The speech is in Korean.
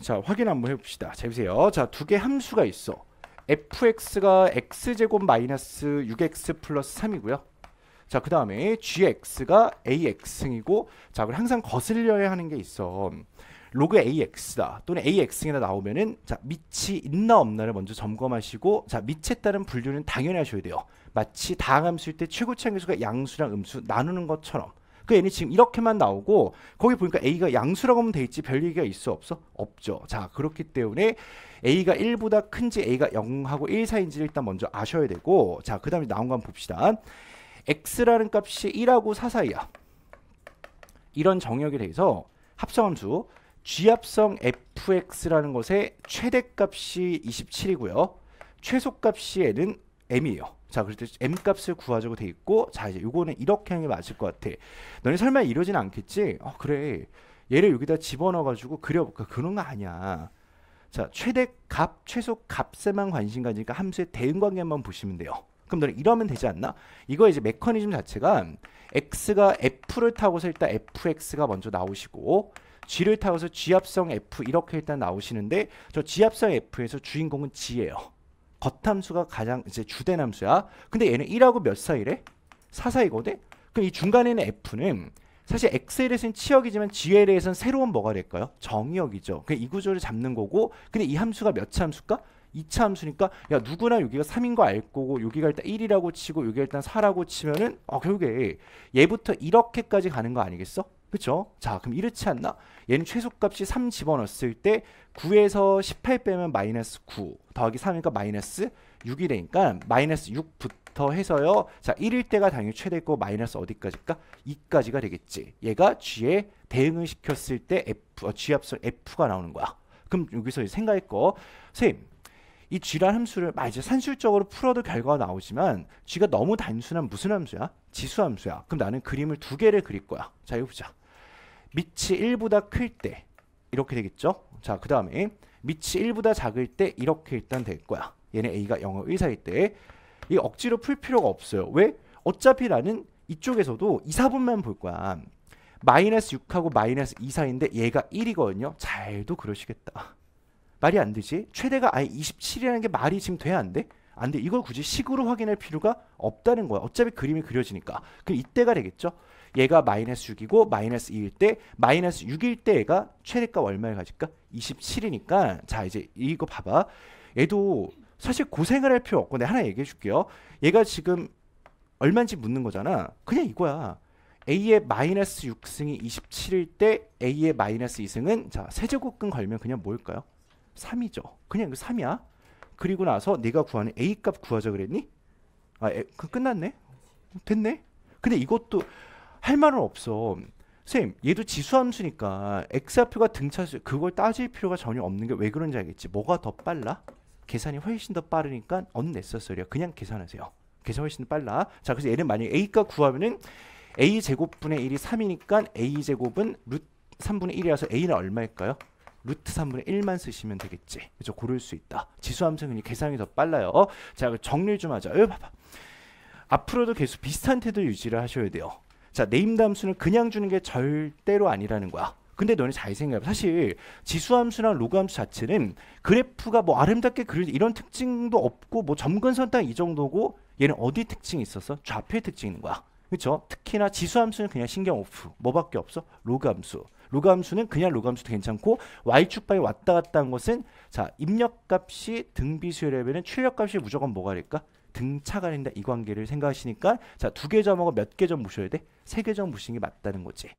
자 확인 한번 해봅시다 자 보세요 자두 개 함수가 있어 fx가 x제곱 마이너스 6x 플러스 3이고요 자, 그 다음에 gx가 ax이고 자, 그럼 항상 거슬려야 하는 게 있어. 로그 ax다 또는 ax이나 오면은 자, 밑이 있나 없나를 먼저 점검하시고 자, 밑에 따른 분류는 당연히 하셔야 돼요. 마치 다함수일때 최고치 함수가 양수랑 음수 나누는 것처럼 그 n이 지금 이렇게만 나오고 거기 보니까 a가 양수라고 하면 돼 있지 별 얘기가 있어 없어? 없죠. 자 그렇기 때문에 a가 1보다 큰지 a가 0하고 1 사이인지를 일단 먼저 아셔야 되고 자 그 다음에 나온 거 한번 봅시다. x라는 값이 1하고 4 사이야. 이런 정역에 대해서 합성함수 g합성 fx라는 것의 최대값이 27이고요. 최소값이 n은 m이에요. 자, 그럴 때 m 값을 구하자고 돼 있고, 자 이제 요거는 이렇게 하는 게 맞을 것 같아. 너네 설마 이러진 않겠지? 어 그래. 얘를 여기다 집어넣어가지고 그려볼까? 그, 그런 거 아니야. 자, 최대 값, 최소 값에만 관심 가지니까 함수의 대응 관계만 보시면 돼요. 그럼 너네 이러면 되지 않나? 이거 이제 메커니즘 자체가 x가 f를 타고서 일단 fx가 먼저 나오시고 g를 타고서 g합성 f 이렇게 일단 나오시는데 저 g합성 f에서 주인공은 g예요. 겉함수가 가장 이제 주된 함수야. 근데 얘는 1하고 몇 사이래? 4 사이거든? 그럼 이 중간에는 F는 사실 XL에서는 치역이지만 GL에서는 새로운 뭐가 될까요? 정의역이죠. 이 구조를 잡는 거고 근데 이 함수가 몇 함수일까? 2차 함수니까 야 누구나 여기가 3인 거 알 거고 여기가 일단 1이라고 치고 여기가 일단 4라고 치면은 어 결국에 얘부터 이렇게까지 가는 거 아니겠어? 그렇죠? 자, 그럼 이렇지 않나? 얘는 최소값이 3 집어넣었을 때 9에서 18 빼면 마이너스 9 더하기 3이니까 마이너스 6이 되니까 마이너스 6부터 해서요. 자, 1일 때가 당연히 최대고 마이너스 어디까지일까? 2까지가 되겠지. 얘가 G에 대응을 시켰을 때 F, 어, G 합선 F가 나오는 거야. 그럼 여기서 생각했고 선생님, 이 G란 함수를 막 아, 이제 산술적으로 풀어도 결과가 나오지만 G가 너무 단순한 무슨 함수야? 지수 함수야. 그럼 나는 그림을 두 개를 그릴 거야. 자, 이거 보자. 밑이 1보다 클 때 이렇게 되겠죠? 자, 그 다음에 밑이 1보다 작을 때 이렇게 일단 될 거야. 얘네 A가 0, 의사일때이 억지로 풀 필요가 없어요. 왜? 어차피 나는 이쪽에서도 2, 4분만 볼 거야. 마이너스 6하고 마이너스 2 4인데 얘가 1이거든요. 잘도 그러시겠다. 말이 안 되지? 최대가 아예 27이라는 게 말이 지금 돼야 안 돼? 안돼 아, 이걸 굳이 식으로 확인할 필요가 없다는 거야 어차피 그림이 그려지니까 그럼 이때가 되겠죠 얘가 마이너스 6이고 마이너스 2일 때 마이너스 6일 때 얘가 최대값 얼마를 가질까 27이니까 자 이제 이거 봐봐 얘도 사실 고생을 할 필요 없고 내가 하나 얘기해 줄게요 얘가 지금 얼마인지 묻는 거잖아 그냥 이거야 A의 마이너스 6승이 27일 때 A의 마이너스 2승은 자 세제곱근 걸면 그냥 뭘까요? 3이죠. 그냥 그 3이야. 그리고 나서 네가 구하는 A 값 구하자 그랬니? 아, 에, 그 끝났네. 됐네. 근데 이것도 할 말은 없어. 선생님, 얘도 지수함수니까 x좌표가 등차수 그걸 따질 필요가 전혀 없는 게 왜 그런지 알겠지? 뭐가 더 빨라? 계산이 훨씬 더 빠르니까 언네서리야 그냥 계산하세요. 계산 훨씬 빨라. 자, 그래서 얘는 만약 에 a 값 구하면은 a 제곱분의 1이 3이니까 a 제곱은 루트 3분의 1이라서 a는 얼마일까요? 루트 3분의 1만 쓰시면 되겠지. 그래서 고를 수 있다. 지수함수는 계산이 더 빨라요. 자, 정리 좀 하자. 여기 봐봐. 앞으로도 계속 비슷한 태도 유지를 하셔야 돼요. 자, 네임담수는 그냥 주는 게 절대로 아니라는 거야. 근데 너네 잘생각해 사실 지수함수나 로그함수 자체는 그래프가 뭐 아름답게 그릴 이런 특징도 없고 뭐 점근선 딱 이 정도고 얘는 어디 특징이 있어서 좌표의 특징인 거야. 그렇죠? 특히나 지수함수는 그냥 신경 오프. 뭐밖에 없어? 로그함수. 로감수는 그냥 로감수도 괜찮고 y축 방에 왔다 갔다 한 것은 자 입력값이 등비수열 레벨은 출력값이 무조건 뭐가 될까? 등차가린다 이 관계를 생각하시니까 자 두 개 점하고 몇 개 점 보셔야 돼? 세 개 점 보시는 게 맞다는 거지.